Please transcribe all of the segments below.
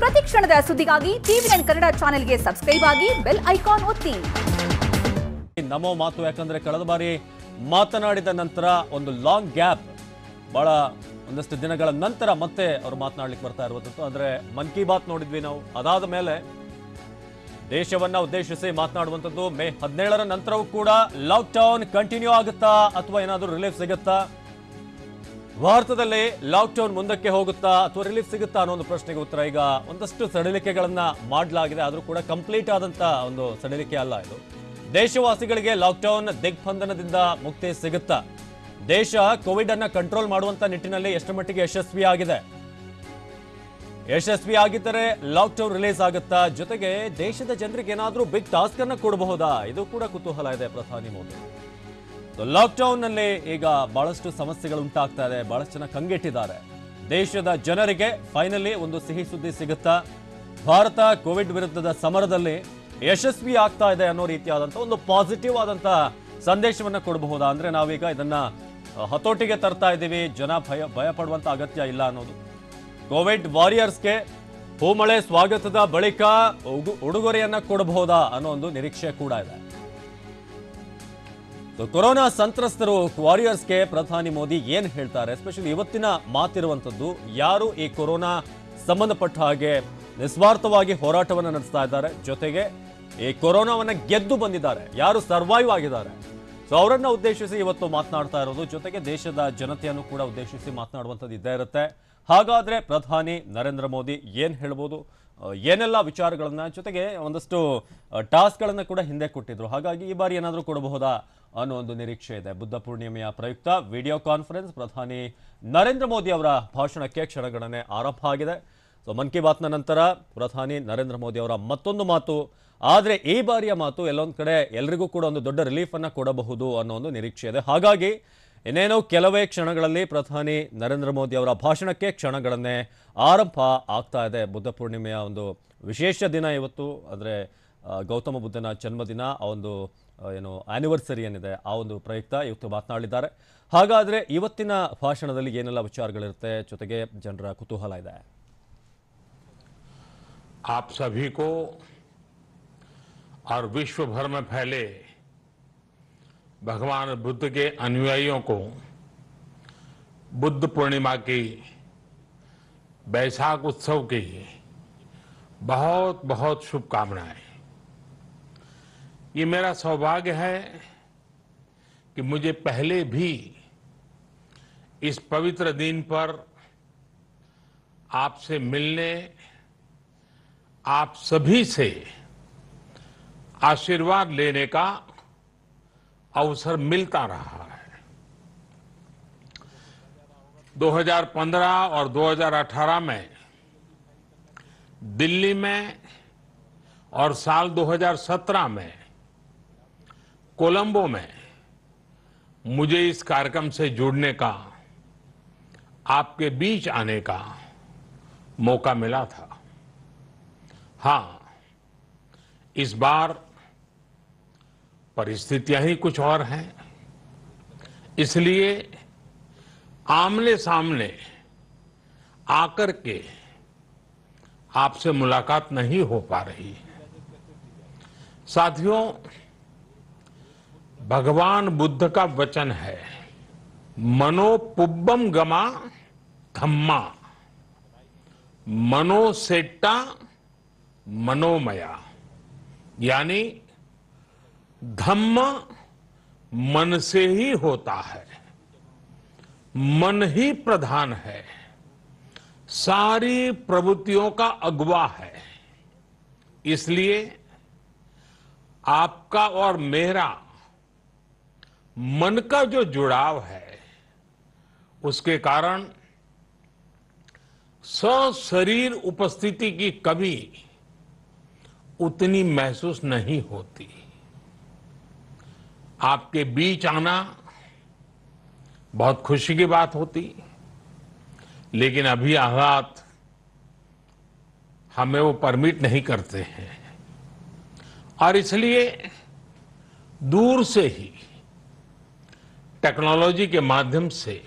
ಪ್ರತಿ ಕ್ಷಣದ ಸುದ್ದಿಗಾಗಿ ಟಿವಿ ನೈನ್ ಕನ್ನಡ ಚಾನೆಲ್ಗೆ ಸಬ್ಸ್ಕ್ರೈಬ್ ಆಗಿ ಬೆಲ್ ಐಕಾನ್ ಒತ್ತಿ ನಮೋ ಮಾತು ಯಾಕಂದ್ರೆ ಕಳೆದ ಬಾರಿ ಮಾತನಾಡಿದ ನಂತರ ಒಂದು ಲಾಂಗ್ ಗ್ಯಾಪ್ ಬಹಳ ಒಂದಷ್ಟು ದಿನಗಳ ನಂತರ ಮತ್ತೆ ಅವರು ಮಾತನಾಡ್ಲಿಕ್ಕೆ ಬರ್ತಾ ಇರುವಂಥದ್ದು ಅಂದ್ರೆ ಮನ್ ಕಿ ಬಾತ್ ನೋಡಿದ್ವಿ ನಾವು ಅದಾದ ಮೇಲೆ ದೇಶವನ್ನ ಉದ್ದೇಶಿಸಿ ಮಾತನಾಡುವಂಥದ್ದು ಮೇ ಹದಿನೇಳರ ನಂತರವೂ ಕೂಡ ಲಾಕ್ಡೌನ್ ಕಂಟಿನ್ಯೂ ಆಗುತ್ತಾ ಅಥವಾ ಏನಾದರೂ ರಿಲೀಫ್ ಸಿಗುತ್ತಾ ಭಾರತದಲ್ಲಿ ಲಾಕ್ಡೌನ್ ಮುಂದಕ್ಕೆ ಹೋಗುತ್ತಾ ಅಥವಾ ರಿಲೀಫ್ ಸಿಗುತ್ತಾ ಅನ್ನೋ ಒಂದು ಪ್ರಶ್ನೆಗೆ ಉತ್ತರ ಈಗ ಒಂದಷ್ಟು ಸಡಿಲಿಕೆಗಳನ್ನ ಮಾಡಲಾಗಿದೆ ಆದರೂ ಕೂಡ ಕಂಪ್ಲೀಟ್ ಆದಂತ ಒಂದು ಸಡಿಲಿಕೆ ಅಲ್ಲ ಇದು ದೇಶವಾಸಿಗಳಿಗೆ ಲಾಕ್ಡೌನ್ ದಿಗ್ಬಂಧನದಿಂದ ಮುಕ್ತಿ ಸಿಗುತ್ತಾ ದೇಶ ಕೋವಿಡ್ ಅನ್ನ ಕಂಟ್ರೋಲ್ ಮಾಡುವಂತ ನಿಟ್ಟಿನಲ್ಲಿ ಎಷ್ಟು ಮಟ್ಟಿಗೆ ಯಶಸ್ವಿಯಾಗಿದೆ ಯಶಸ್ವಿ ಆಗಿದ್ದರೆ ಲಾಕ್ಡೌನ್ ರಿಲೀಸ್ ಆಗುತ್ತಾ ಜೊತೆಗೆ ದೇಶದ ಜನರಿಗೆ ಏನಾದರೂ ಬಿಗ್ ಟಾಸ್ಕ್ ಅನ್ನು ಕೊಡಬಹುದಾ ಇದು ಕೂಡ ಕುತೂಹಲ ಇದೆ ಪ್ರಧಾನಿ ಮೋದಿ ಲಾಕ್ಡೌನ್ ನಲ್ಲಿ ಈಗ ಬಹಳಷ್ಟು ಸಮಸ್ಯೆಗಳು ಉಂಟಾಗ್ತಾ ಇದೆ ಬಹಳಷ್ಟು ಜನ ಕಂಗೆಟ್ಟಿದ್ದಾರೆ ದೇಶದ ಜನರಿಗೆ ಫೈನಲಿ ಒಂದು ಸಿಹಿ ಸುದ್ದಿ ಸಿಗುತ್ತಾ ಭಾರತ ಕೋವಿಡ್ ವಿರುದ್ಧದ ಸಮರದಲ್ಲಿ ಯಶಸ್ವಿ ಆಗ್ತಾ ಇದೆ ಅನ್ನೋ ರೀತಿಯಾದಂಥ ಒಂದು ಪಾಸಿಟಿವ್ ಆದಂಥ ಸಂದೇಶವನ್ನು ಕೊಡಬಹುದಾ ಅಂದರೆ ನಾವೀಗ ಇದನ್ನ ಹತೋಟಿಗೆ ತರ್ತಾ ಇದ್ದೀವಿ ಜನ ಭಯ ಭಯಪಡುವಂಥ ಅಗತ್ಯ ಇಲ್ಲ ಅನ್ನೋದು ಕೋವಿಡ್ ವಾರಿಯರ್ಸ್ಗೆ ಹೂಮಳೆ ಸ್ವಾಗತದ ಬಳಿಕ ಉಡುಗೊರೆಯನ್ನು ಕೊಡಬಹುದಾ ಅನ್ನೋ ಒಂದು ನಿರೀಕ್ಷೆ ಕೂಡ ಇದೆ ಕೊರೋನಾ ಸಂತ್ರಸ್ತರು ವಾರಿಯರ್ಸ್ಗೆ ಪ್ರಧಾನಿ ಮೋದಿ ಏನು ಹೇಳ್ತಾರೆ ಎಸ್ಪೆಷಲಿ ಇವತ್ತಿನ ಮಾತಿರುವಂಥದ್ದು ಯಾರು ಈ ಕೊರೋನಾ ಸಂಬಂಧಪಟ್ಟ ಹಾಗೆ ನಿಸ್ವಾರ್ಥವಾಗಿ ಹೋರಾಟವನ್ನು ನಡೆಸ್ತಾ ಇದ್ದಾರೆ ಜೊತೆಗೆ ಈ ಕೊರೋನಾವನ್ನ ಗೆದ್ದು ಬಂದಿದ್ದಾರೆ ಯಾರು ಸರ್ವೈವ್ ಆಗಿದ್ದಾರೆ ಸೊ ಅವರನ್ನ ಉದ್ದೇಶಿಸಿ ಇವತ್ತು ಮಾತನಾಡ್ತಾ ಇರೋದು ಜೊತೆಗೆ ದೇಶದ ಜನತೆಯನ್ನು ಕೂಡ ಉದ್ದೇಶಿಸಿ ಮಾತನಾಡುವಂಥದ್ದು ಇದ್ದೇ ಇರುತ್ತೆ ಹಾಗಾದ್ರೆ ಪ್ರಧಾನಿ ನರೇಂದ್ರ ಮೋದಿ ಏನು ಹೇಳ್ಬೋದು ಏನೆಲ್ಲ ವಿಚಾರಗಳನ್ನು ಜೊತೆಗೆ ಒಂದಷ್ಟು ಟಾಸ್ಕ್ಗಳನ್ನು ಕೂಡ ಹಿಂದೆ ಕೊಟ್ಟಿದ್ರು ಹಾಗಾಗಿ ಈ ಬಾರಿ ಏನಾದರೂ ಕೊಡಬಹುದಾ ಅನ್ನೋ ಒಂದು ನಿರೀಕ್ಷೆ ಇದೆ ಬುದ್ಧ ಪೂರ್ಣಿಮೆಯ ಪ್ರಯುಕ್ತ ವಿಡಿಯೋ ಕಾನ್ಫರೆನ್ಸ್ ಪ್ರಧಾನಿ ನರೇಂದ್ರ ಮೋದಿ ಅವರ ಭಾಷಣಕ್ಕೆ ಕ್ಷಣಗಣನೆ ಆರಂಭ ಆಗಿದೆ ಸೊ ಮನ್ ಕಿ ಬಾತ್ನ ನಂತರ ಪ್ರಧಾನಿ ನರೇಂದ್ರ ಮೋದಿ ಅವರ ಮತ್ತೊಂದು ಮಾತು ಆದರೆ ಈ ಬಾರಿಯ ಮಾತು ಎಲ್ಲೊಂದು ಕಡೆ ಎಲ್ರಿಗೂ ಕೂಡ ಒಂದು ದೊಡ್ಡ ರಿಲೀಫನ್ನು ಕೊಡಬಹುದು ಅನ್ನೋ ಒಂದು ನಿರೀಕ್ಷೆ ಇದೆ ಹಾಗಾಗಿ ಇನ್ನೇನು ಕೆಲವೇ ಕ್ಷಣಗಳಲ್ಲಿ ಪ್ರಧಾನಿ ನರೇಂದ್ರ ಮೋದಿ ಅವರ ಭಾಷಣಕ್ಕೆ ಕ್ಷಣಗಳನ್ನೇ ಆರಂಭ ಆಗ್ತಾ ಇದೆ ಬುದ್ಧ ಪೂರ್ಣಿಮೆಯ ಒಂದು ವಿಶೇಷ ದಿನ ಇವತ್ತು ಅಂದರೆ ಗೌತಮ ಬುದ್ಧನ ಜನ್ಮದಿನ ಆ ಒಂದು ಏನು ಆ್ಯನಿವರ್ಸರಿ ಏನಿದೆ ಆ ಒಂದು ಪ್ರಯುಕ್ತ ಇವತ್ತು ಮಾತನಾಡಲಿದ್ದಾರೆ ಹಾಗಾದರೆ ಇವತ್ತಿನ ಭಾಷಣದಲ್ಲಿ ಏನೆಲ್ಲ ವಿಚಾರಗಳಿರುತ್ತೆ ಜೊತೆಗೆ ಜನರ ಕುತೂಹಲ ಇದೆ आप सभी ಆರ್ ವಿಶ್ವಭರ್ಮ विश्व भगवान बुद्ध के अनुयायियों को बुद्ध पूर्णिमा की बैसाख उत्सव की बहुत बहुत शुभकामनाएं ये मेरा सौभाग्य है कि मुझे पहले भी इस पवित्र दिन पर आपसे मिलने आप सभी से आशीर्वाद लेने का अवसर मिलता रहा है 2015 और 2018 में दिल्ली में और साल 2017 में कोलंबो में मुझे इस कार्यक्रम से जुड़ने का आपके बीच आने का मौका मिला था हाँ इस बार परिस्थितियां ही कुछ और हैं इसलिए आमने सामने आकर के आपसे मुलाकात नहीं हो पा रही है साथियों भगवान बुद्ध का वचन है मनोपुब्बम गमा धम्मा मनो सेट्टा मनोमया यानी धम्म मन से ही होता है मन ही प्रधान है सारी प्रवृत्तियों का अगवा है इसलिए आपका और मेरा मन का जो जुड़ाव है उसके कारण शरीर उपस्थिति की कमी उतनी महसूस नहीं होती आपके बीच आना बहुत खुशी की बात होती लेकिन अभी हालात हमें वो परमिट नहीं करते हैं और इसलिए दूर से ही टेक्नोलॉजी के माध्यम से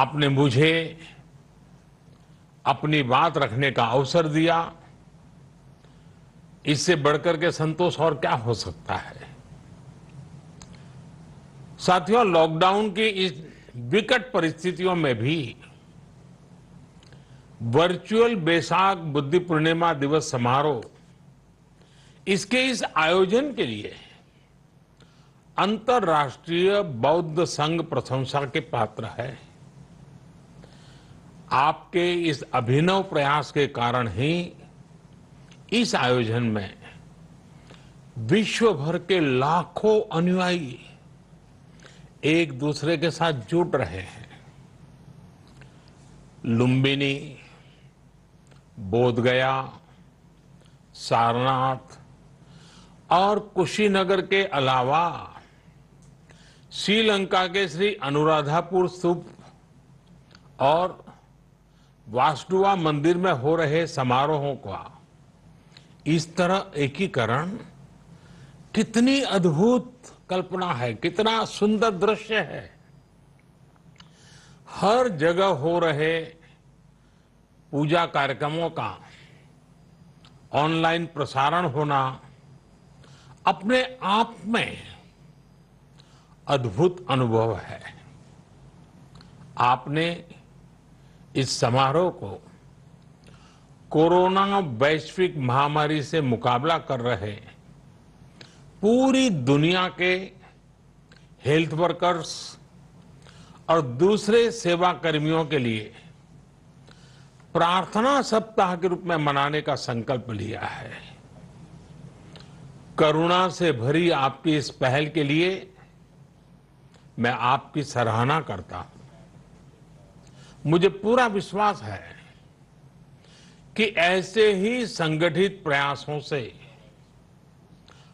आपने मुझे अपनी बात रखने का अवसर दिया इससे बढ़कर के संतोष और क्या हो सकता है साथियों लॉकडाउन की इस विकट परिस्थितियों में भी वर्चुअल बैसाख बुद्धि पूर्णिमा दिवस समारोह इसके इस आयोजन के लिए अंतर्राष्ट्रीय बौद्ध संघ प्रशंसा के पात्र है आपके इस अभिनव प्रयास के कारण ही इस आयोजन में विश्व भर के लाखों अनुयायी एक दूसरे के साथ जुट रहे हैं लुम्बिनी बोधगया सारनाथ और कुशीनगर के अलावा श्रीलंका के श्री अनुराधापुर स्तूप और वास्डुआ मंदिर में हो रहे समारोहों का इस तरह एकीकरण कितनी अद्भुत कल्पना है कितना सुंदर दृश्य है हर जगह हो रहे पूजा कार्यक्रमों का ऑनलाइन प्रसारण होना अपने आप में अद्भुत अनुभव है आपने इस समारोह को कोरोना वैश्विक महामारी से मुकाबला कर रहे पूरी दुनिया के हेल्थ वर्कर्स और दूसरे सेवा कर्मियों के लिए प्रार्थना सप्ताह के रूप में मनाने का संकल्प लिया है करुणा से भरी आपकी इस पहल के लिए मैं आपकी सराहना करता हूं मुझे पूरा विश्वास है कि ऐसे ही संगठित प्रयासों से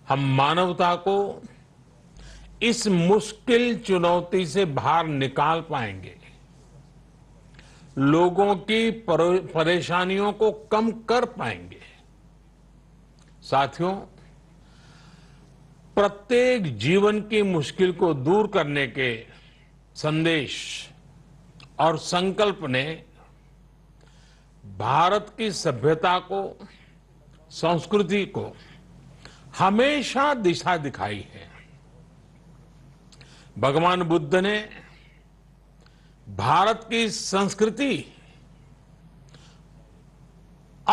हम मानवता को इस मुश्किल चुनौती से बाहर निकाल पाएंगे लोगों की परेशानियों को कम कर पाएंगे साथियों प्रत्येक जीवन की मुश्किल को दूर करने के संदेश और संकल्प ने भारत की सभ्यता को संस्कृति को हमेशा दिशा दिखाई है भगवान बुद्ध ने भारत की संस्कृति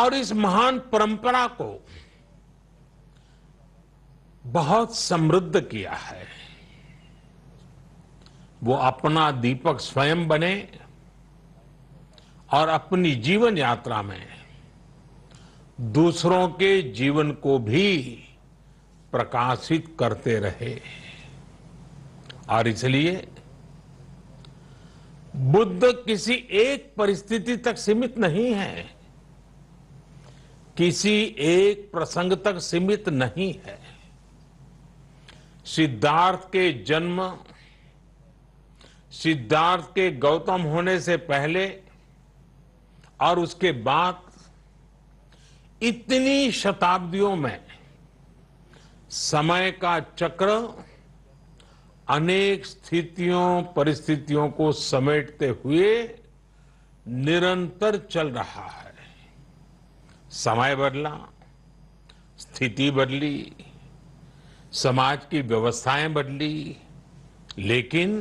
और इस महान परंपरा को बहुत समृद्ध किया है वो अपना दीपक स्वयं बने और अपनी जीवन यात्रा में दूसरों के जीवन को भी प्रकाशित करते रहे और इसलिए बुद्ध किसी एक परिस्थिति तक सीमित नहीं है किसी एक प्रसंग तक सीमित नहीं है सिद्धार्थ के जन्म सिद्धार्थ के गौतम होने से पहले और उसके बाद इतनी शताब्दियों में समय का चक्र अनेक स्थितियों परिस्थितियों को समेटते हुए निरंतर चल रहा है समय बदला स्थिति बदली समाज की व्यवस्थाएं बदली लेकिन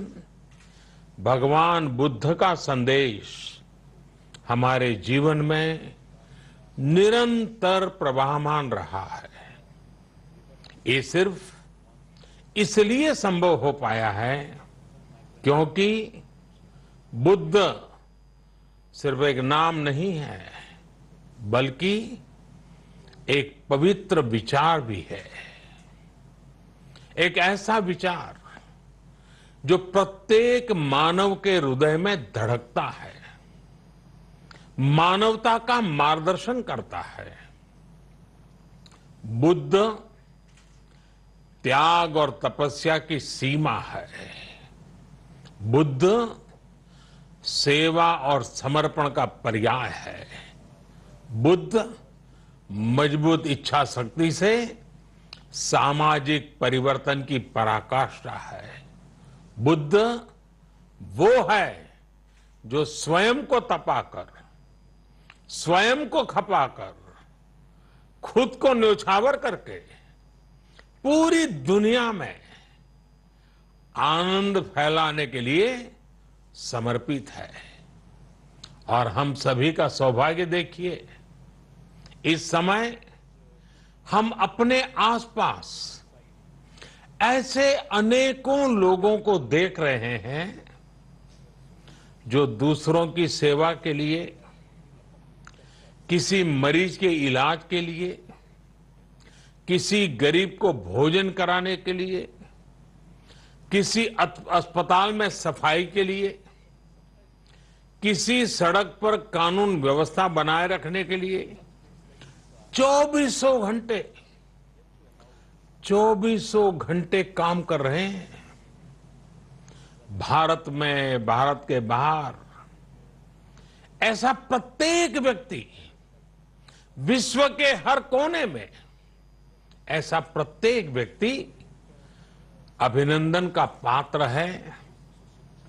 भगवान बुद्ध का संदेश हमारे जीवन में निरंतर प्रवाहमान रहा है ये सिर्फ इसलिए संभव हो पाया है क्योंकि बुद्ध सिर्फ एक नाम नहीं है बल्कि एक पवित्र विचार भी है एक ऐसा विचार जो प्रत्येक मानव के हृदय में धड़कता है मानवता का मार्गदर्शन करता है बुद्ध त्याग और तपस्या की सीमा है बुद्ध सेवा और समर्पण का पर्याय है बुद्ध मजबूत इच्छा शक्ति से सामाजिक परिवर्तन की पराकाष्ठा है बुद्ध वो है जो स्वयं को तपाकर स्वयं को खपाकर खुद को न्यौछावर करके पूरी दुनिया में आनंद फैलाने के लिए समर्पित है और हम सभी का सौभाग्य देखिए इस समय हम अपने आसपास ऐसे अनेकों लोगों को देख रहे हैं जो दूसरों की सेवा के लिए किसी मरीज के इलाज के लिए किसी गरीब को भोजन कराने के लिए किसी अस्पताल में सफाई के लिए किसी सड़क पर कानून व्यवस्था बनाए रखने के लिए चौबीसों घंटे चौबीसों घंटे काम कर रहे हैं भारत में भारत के बाहर ऐसा प्रत्येक व्यक्ति विश्व के हर कोने में ऐसा प्रत्येक व्यक्ति अभिनंदन का पात्र है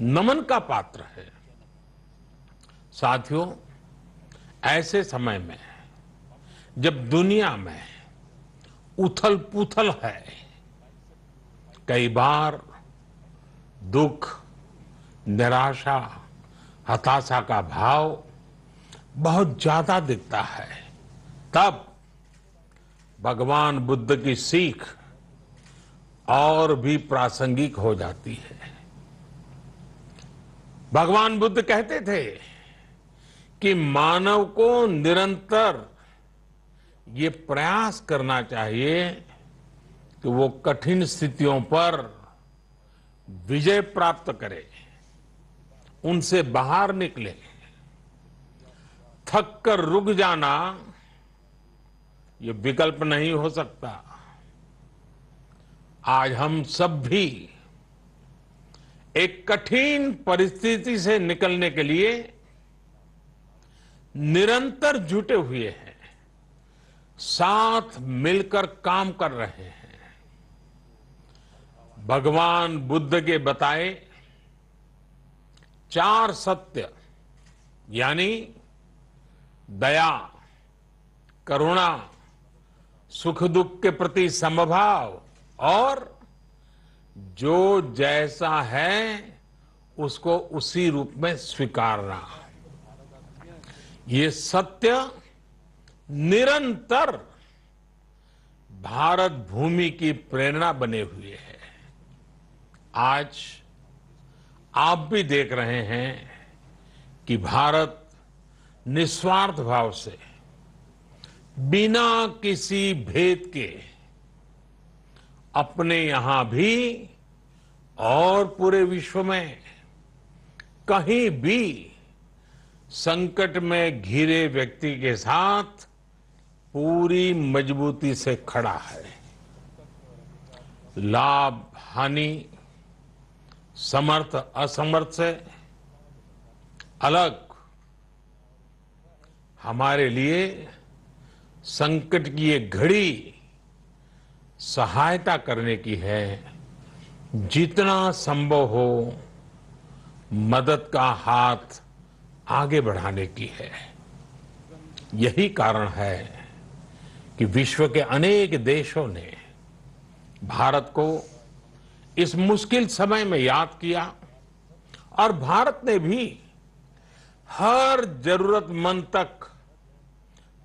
नमन का पात्र है साथियों ऐसे समय में जब दुनिया में उथल पुथल है कई बार दुख निराशा हताशा का भाव बहुत ज्यादा दिखता है तब भगवान बुद्ध की सीख और भी प्रासंगिक हो जाती है भगवान बुद्ध कहते थे कि मानव को निरंतर ये प्रयास करना चाहिए कि वो कठिन स्थितियों पर विजय प्राप्त करे उनसे बाहर निकले थक कर रुक जाना ये विकल्प नहीं हो सकता आज हम सब भी एक कठिन परिस्थिति से निकलने के लिए निरंतर जुटे हुए हैं साथ मिलकर काम कर रहे हैं भगवान बुद्ध के बताए चार सत्य यानी दया करुणा सुख दुख के प्रति समभाव और जो जैसा है उसको उसी रूप में स्वीकारना ये सत्य निरंतर भारत भूमि की प्रेरणा बने हुए है आज आप भी देख रहे हैं कि भारत निस्वार्थ भाव से बिना किसी भेद के अपने यहां भी और पूरे विश्व में कहीं भी संकट में घिरे व्यक्ति के साथ पूरी मजबूती से खड़ा है लाभ हानि समर्थ असमर्थ से अलग हमारे लिए संकट की ये घड़ी सहायता करने की है जितना संभव हो मदद का हाथ आगे बढ़ाने की है यही कारण है कि विश्व के अनेक देशों ने भारत को इस मुश्किल समय में याद किया और भारत ने भी हर जरूरतमंद तक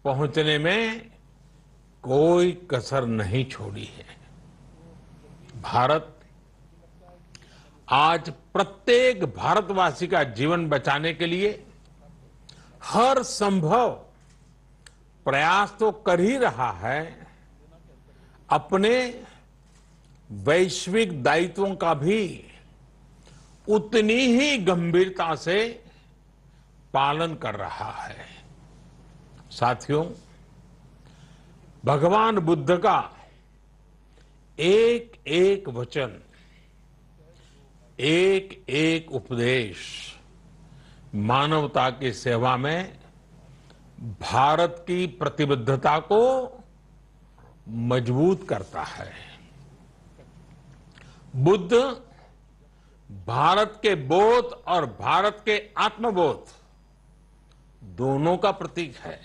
पहुंचने में कोई कसर नहीं छोड़ी है भारत आज प्रत्येक भारतवासी का जीवन बचाने के लिए हर संभव प्रयास तो कर ही रहा है अपने वैश्विक दायित्वों का भी उतनी ही गंभीरता से पालन कर रहा है साथियों भगवान बुद्ध का एक एक वचन एक एक उपदेश मानवता की सेवा में भारत की प्रतिबद्धता को मजबूत करता है बुद्ध भारत के बोध और भारत के आत्मबोध दोनों का प्रतीक है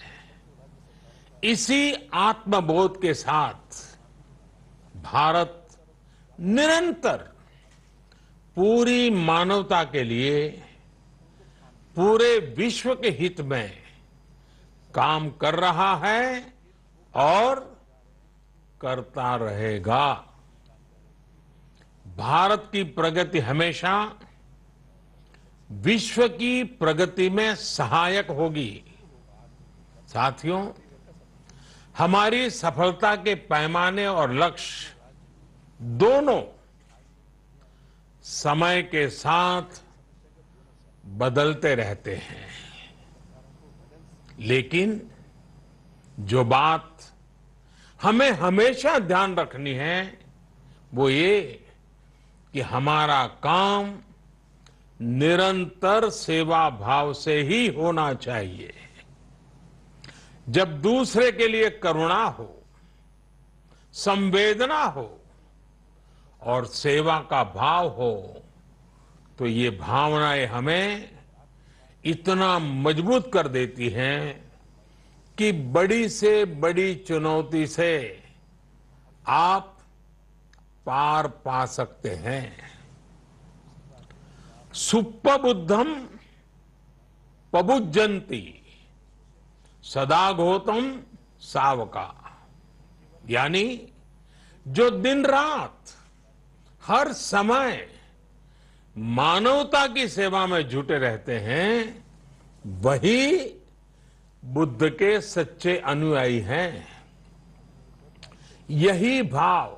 इसी आत्मबोध के साथ भारत निरंतर पूरी मानवता के लिए पूरे विश्व के हित में काम कर रहा है और करता रहेगा भारत की प्रगति हमेशा विश्व की प्रगति में सहायक होगी साथियों हमारी सफलता के पैमाने और लक्ष्य दोनों समय के साथ बदलते रहते हैं लेकिन जो बात हमें हमेशा ध्यान रखनी है वो ये कि हमारा काम निरंतर सेवा भाव से ही होना चाहिए जब दूसरे के लिए करुणा हो संवेदना हो और सेवा का भाव हो तो ये भावनाएं हमें इतना मजबूत कर देती हैं कि बड़ी से बड़ी चुनौती से आप पार पा सकते हैं सुप्पबुद्धम पबुजंती सदा गौतम सावका यानी जो दिन रात हर समय मानवता की सेवा में जुटे रहते हैं वही बुद्ध के सच्चे अनुयायी हैं यही भाव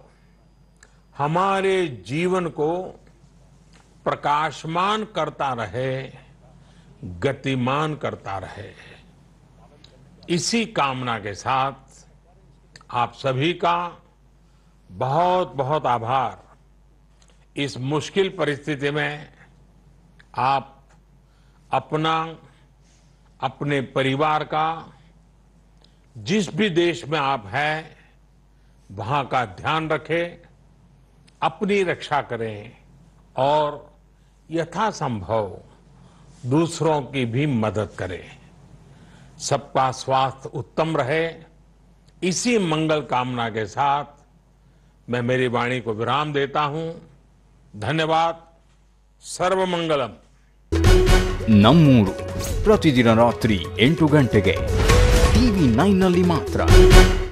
हमारे जीवन को प्रकाशमान करता रहे गतिमान करता रहे इसी कामना के साथ आप सभी का बहुत बहुत आभार इस मुश्किल परिस्थिति में आप अपना अपने परिवार का जिस भी देश में आप हैं वहां का ध्यान रखें अपनी रक्षा करें और यथासंभव दूसरों की भी मदद करें सबका स्वास्थ्य उत्तम रहे इसी मंगल कामना के साथ मैं मेरी वाणी को विराम देता हूं धन्यवाद ಸರ್ವಮಂಗಲಂ प्रतिदिन रात्रि एंटू घंटे ಗಂಟೆಗೆ टीवी नाइन ಮಾತ್ರ